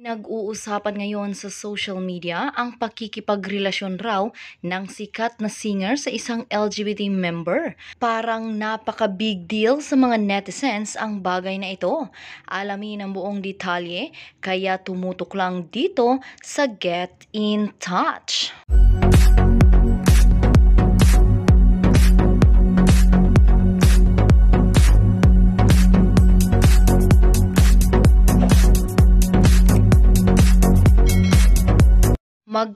Pinag-uusapan ngayon sa social media ang pakikipagrelasyon raw ng sikat na singer sa isang LGBT member. Parang napaka big deal sa mga netizens ang bagay na ito. Alamin ang buong detalye kaya tumutok lang dito sa Get in Touch.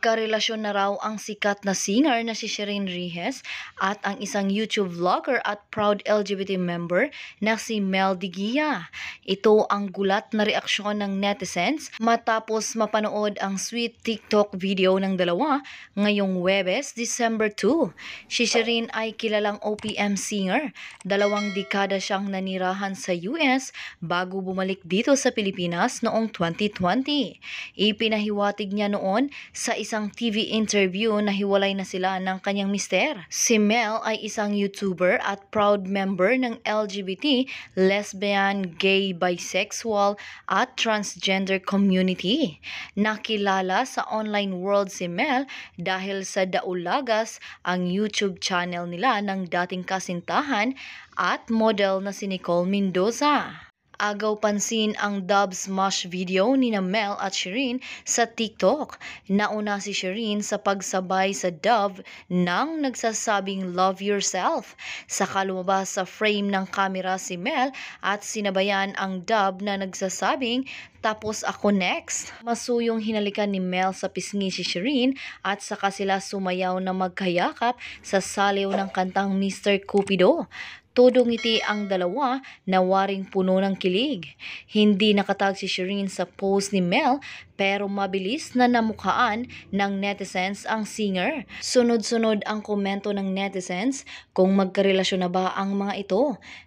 Magkarelasyon na raw ang sikat na singer na si Shireen Rihes at ang isang YouTube vlogger at proud LGBT member na si Mel Digia. Ito ang gulat na reaksyon ng netizens matapos mapanood ang sweet TikTok video ng dalawa ngayong Webes, December 2. Si Shireen ay kilalang OPM singer. Dalawang dekada siyang nanirahan sa US bago bumalik dito sa Pilipinas noong 2020. Ipinahiwatig niya noon sa isang isang TV interview na hiwalay na sila ng kanyang mister. Si Mel ay isang YouTuber at proud member ng LGBT, lesbian, gay, bisexual at transgender community. Nakilala sa online world si Mel dahil sa Daulagas ang YouTube channel nila ng dating kasintahan at model na si Nicole Mendoza. Agaw pansin ang dub smash video ni Mel at Shireen sa TikTok. Nauna si Shireen sa pagsabay sa dub nang nagsasabing love yourself. Saka lumabas sa frame ng camera si Mel at sinabayan ang dub na nagsasabing tapos ako next. Masuyong hinalikan ni Mel sa pisngi si Shireen at saka sila sumayaw na magkayakap sa saliw ng kantang Mr. Cupido. Todo ngiti ang dalawa na waring puno ng kilig. Hindi nakatag si Shireen sa post ni Mel pero mabilis na namukaan ng netizens ang singer. Sunod-sunod ang komento ng netizens kung magkarelasyon na ba ang mga ito.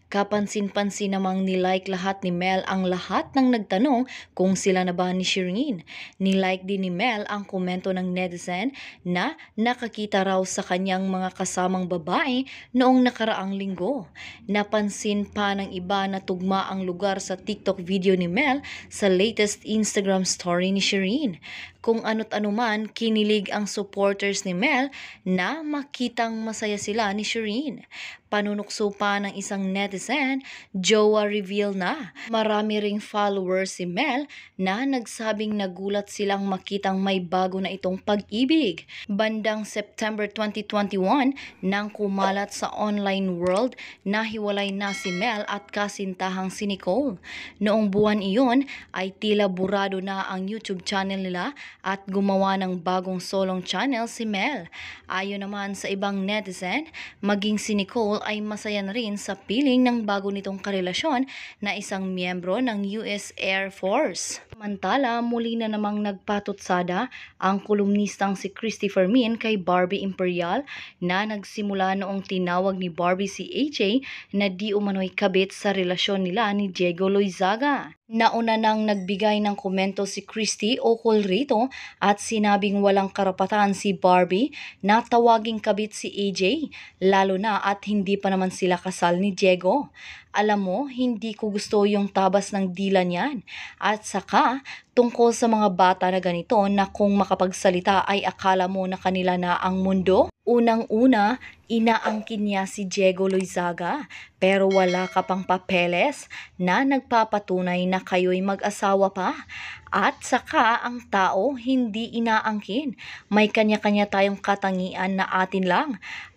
Kapansin-pansin namang nilike lahat ni Mel ang lahat ng nagtanong kung sila na ba ni Shireen. Nilike din ni Mel ang komento ng netizen na nakakita raw sa kanyang mga kasamang babae noong nakaraang linggo. Napansin pa ng iba na tugma ang lugar sa TikTok video ni Mel sa latest Instagram story ni Shireen. Kung ano't man, kinilig ang supporters ni Mel na makitang masaya sila ni Shireen panunukso pa ng isang netizen, Joa reveal na. Marami ring followers si Mel na nagsabing nagulat silang makitang may bago na itong pag-ibig. Bandang September 2021, nang kumalat sa online world, na hiwalay na si Mel at kasintahang si Nicole. Noong buwan iyon ay tila burado na ang YouTube channel nila at gumawa ng bagong solong channel si Mel. Ayon naman sa ibang netizen, maging si Nicole ay masaya na rin sa piling ng bago nitong karelasyon na isang miyembro ng US Air Force. Samantala, muli na namang nagpatutsada ang kolumnistang si Christopher Min kay Barbie Imperial na nagsimula noong tinawag ni Barbie si AJ na di umano'y kabit sa relasyon nila ni Diego Loizaga. Nauna nang nagbigay ng komento si Christy Ocol rito at sinabing walang karapatan si Barbie na tawaging kabit si AJ, lalo na at hindi hindi pa naman sila kasal ni Diego. Alam mo, hindi ko gusto yung tabas ng dila niyan. At saka, tungkol sa mga bata na ganito na kung makapagsalita ay akala mo na kanila na ang mundo. Unang-una, Inaangkin niya si Diego Loizaga pero wala ka pang papeles na nagpapatunay na kayo'y mag-asawa pa at saka ang tao hindi inaangkin. May kanya-kanya tayong katangian na atin lang.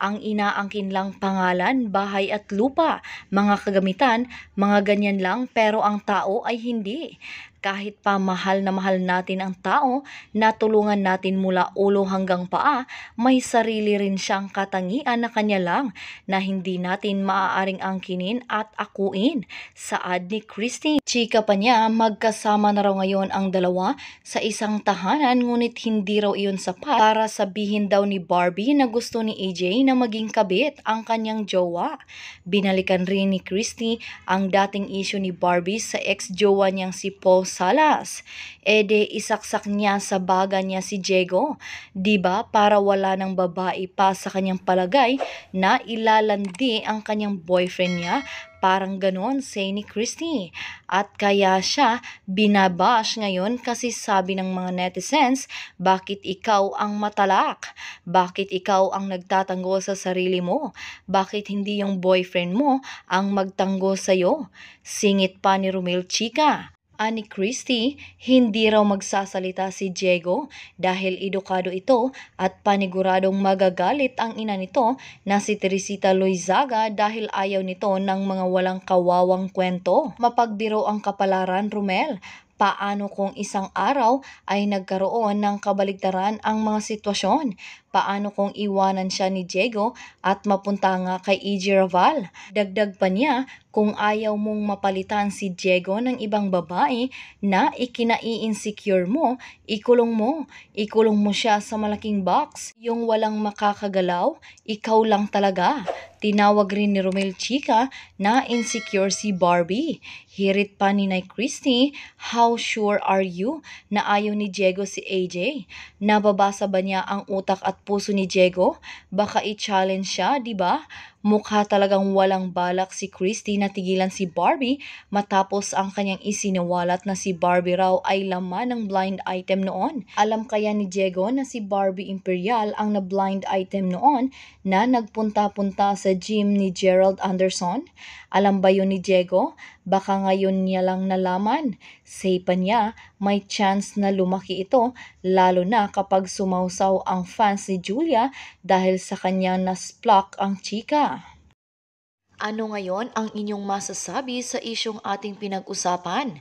Ang inaangkin lang pangalan, bahay at lupa, mga kagamitan, mga ganyan lang pero ang tao ay hindi. Kahit pa mahal na mahal natin ang tao, natulungan natin mula ulo hanggang paa, may sarili rin siyang katangian na kanya lang na hindi natin maaaring angkinin at akuin. Saad ni Christine. Chika pa niya, magkasama na raw ngayon ang dalawa sa isang tahanan ngunit hindi raw iyon sapat para sabihin daw ni Barbie na gusto ni AJ na maging kabit ang kanyang jowa. Binalikan rin ni Christy ang dating issue ni Barbie sa ex-jowa niyang si Paul Salas. Ede isaksak niya sa baga niya si Diego, 'di ba? Para wala ng babae pa sa kanyang palagay bagay na ilalandi ang kanyang boyfriend niya. Parang ganon, say ni Christy. At kaya siya binabash ngayon kasi sabi ng mga netizens, bakit ikaw ang matalak? Bakit ikaw ang nagtatanggol sa sarili mo? Bakit hindi yung boyfriend mo ang magtanggol iyo Singit pa ni Romel Chica. Ani Christie, hindi raw magsasalita si Diego dahil edukado ito at paniguradong magagalit ang ina nito na si Teresita Loizaga dahil ayaw nito ng mga walang kawawang kwento. Mapagbiro ang kapalaran, Rumel paano kung isang araw ay nagkaroon ng kabaligtaran ang mga sitwasyon, paano kung iwanan siya ni Diego at mapunta nga kay E.G. Raval. Dagdag pa niya, kung ayaw mong mapalitan si Diego ng ibang babae na ikinai-insecure mo, ikulong mo. Ikulong mo siya sa malaking box. Yung walang makakagalaw, ikaw lang talaga. Tinawag rin ni Romel Chica na insecure si Barbie. Hirit pa ni Nay Christie, how sure are you na ayaw ni Diego si AJ? Nababasa ba niya ang utak at puso ni Diego? Baka i-challenge siya, di ba? Mukha talagang walang balak si Christy na tigilan si Barbie matapos ang kanyang isinawalat na si Barbie raw ay laman ng blind item noon. Alam kaya ni Diego na si Barbie Imperial ang na blind item noon na nagpunta-punta sa gym ni Gerald Anderson? Alam ba yun ni Diego? Baka ngayon niya lang nalaman. Say pa niya, may chance na lumaki ito lalo na kapag sumausaw ang fans ni Julia dahil sa kanyang nasplock ang chika. Ano ngayon ang inyong masasabi sa isyong ating pinag-usapan?